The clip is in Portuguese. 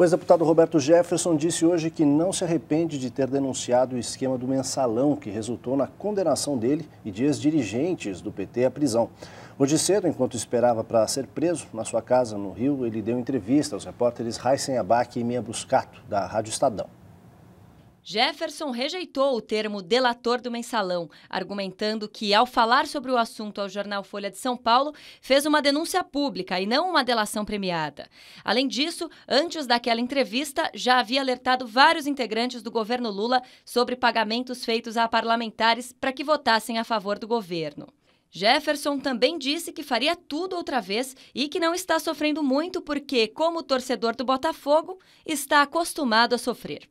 O ex-deputado Roberto Jefferson disse hoje que não se arrepende de ter denunciado o esquema do mensalão que resultou na condenação dele e de ex-dirigentes do PT à prisão. Hoje cedo, enquanto esperava para ser preso, na sua casa no Rio, ele deu entrevista aos repórteres Raíssen Abac e Mia Bruscato, da Rádio Estadão. Jefferson rejeitou o termo delator do mensalão, argumentando que, ao falar sobre o assunto ao jornal Folha de São Paulo, fez uma denúncia pública e não uma delação premiada. Além disso, antes daquela entrevista, já havia alertado vários integrantes do governo Lula sobre pagamentos feitos a parlamentares para que votassem a favor do governo. Jefferson também disse que faria tudo outra vez e que não está sofrendo muito porque, como torcedor do Botafogo, está acostumado a sofrer.